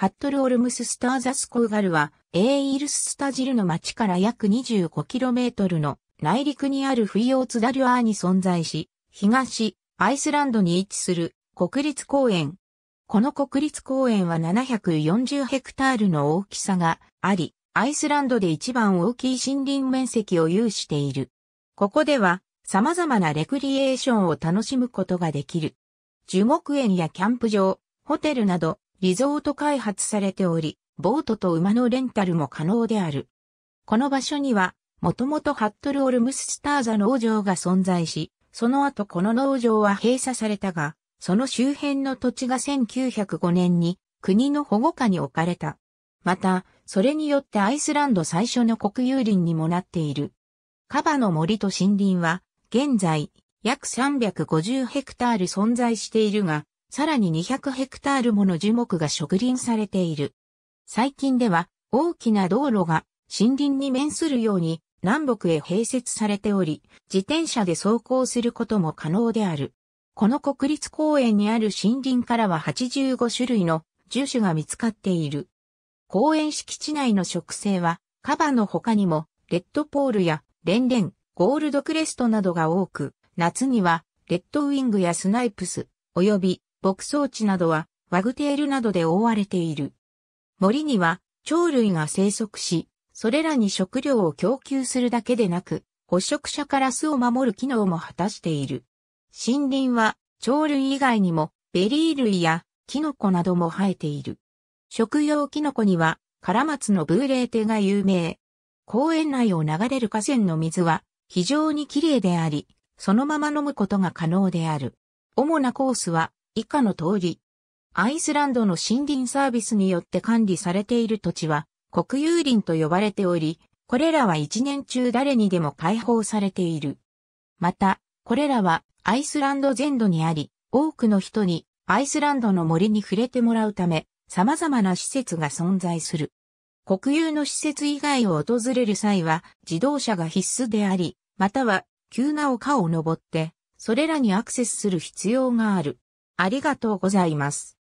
ハットル・オルムス・スターザスコーガルは、エーイルス・スタジルの町から約 25km の内陸にあるフィヨーツダルアーに存在し、東、アイスランドに位置する国立公園。この国立公園は740ヘクタールの大きさがあり、アイスランドで一番大きい森林面積を有している。ここでは様々なレクリエーションを楽しむことができる。樹木園やキャンプ場、ホテルなどリゾート開発されており、ボートと馬のレンタルも可能である。この場所には、もともとハットル・オルムススターザ農場が存在し、その後この農場は閉鎖されたが、その周辺の土地が1905年に国の保護下に置かれた。また、それによってアイスランド最初の国有林にもなっている。カバの森と森林は、現在、約350ヘクタール存在しているが、さらに200ヘクタールもの樹木が植林されている。最近では大きな道路が森林に面するように南北へ併設されており、自転車で走行することも可能である。この国立公園にある森林からは85種類の樹種が見つかっている。公園敷地内の植生は、カバの他にも、レッドポールやレンレン、ゴールドクレストなどが多く、夏には、レッドウィングやスナイプス、及び牧草地などはワグテールなどで覆われている。森には鳥類が生息し、それらに食料を供給するだけでなく、捕食者から巣を守る機能も果たしている。森林は鳥類以外にもベリー類やキノコなども生えている。食用キノコにはカラマツのブーレーテが有名。公園内を流れる河川の水は非常に綺麗であり、そのまま飲むことが可能である。主なコースは以下の通り。アイスランドの森林サービスによって管理されている土地は国有林と呼ばれており、これらは一年中誰にでも開放されている。また、これらはアイスランド全土にあり、多くの人にアイスランドの森に触れてもらうため、様々な施設が存在する。国有の施設以外を訪れる際は自動車が必須であり、または急な丘を登って、それらにアクセスする必要がある。ありがとうございます。